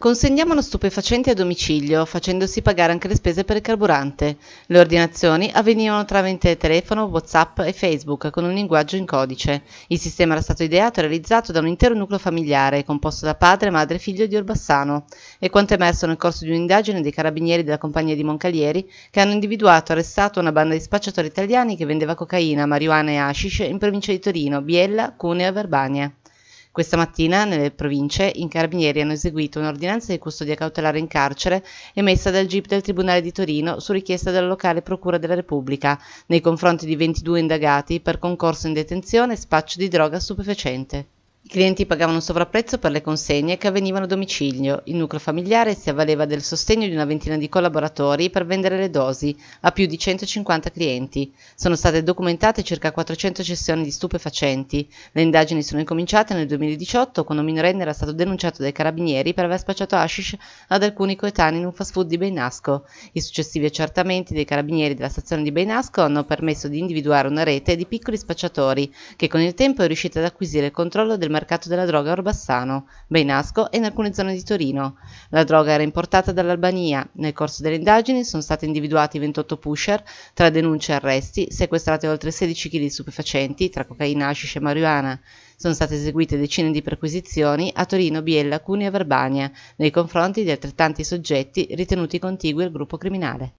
Consegniamo lo stupefacente a domicilio, facendosi pagare anche le spese per il carburante. Le ordinazioni avvenivano tramite telefono, WhatsApp e Facebook con un linguaggio in codice. Il sistema era stato ideato e realizzato da un intero nucleo familiare, composto da padre, madre e figlio di Orbassano. E quanto emerso nel corso di un'indagine dei carabinieri della compagnia di Moncalieri, che hanno individuato e arrestato una banda di spacciatori italiani che vendeva cocaina, marijuana e hashish in provincia di Torino, Biella, Cuneo e Verbania. Questa mattina nelle province i carabinieri hanno eseguito un'ordinanza di custodia cautelare in carcere emessa dal GIP del Tribunale di Torino su richiesta della locale Procura della Repubblica nei confronti di 22 indagati per concorso in detenzione e spaccio di droga stupefacente. I clienti pagavano sovrapprezzo per le consegne che avvenivano a domicilio. Il nucleo familiare si avvaleva del sostegno di una ventina di collaboratori per vendere le dosi a più di 150 clienti. Sono state documentate circa 400 cessioni di stupefacenti. Le indagini sono incominciate nel 2018 quando un minorenne era stato denunciato dai carabinieri per aver spacciato hashish ad alcuni coetanei in un fast food di Beinasco. I successivi accertamenti dei carabinieri della stazione di Beinasco hanno permesso di individuare una rete di piccoli spacciatori che con il tempo è riuscita ad acquisire il controllo del mercato mercato della droga a Orbassano, Beinasco e in alcune zone di Torino. La droga era importata dall'Albania. Nel corso delle indagini sono stati individuati 28 pusher, tra denunce e arresti, sequestrate oltre 16 kg di stupefacenti, tra cocaina, hashish e marijuana. Sono state eseguite decine di perquisizioni a Torino, Biella, Cuneo e Verbania nei confronti di altrettanti soggetti ritenuti contigui al gruppo criminale.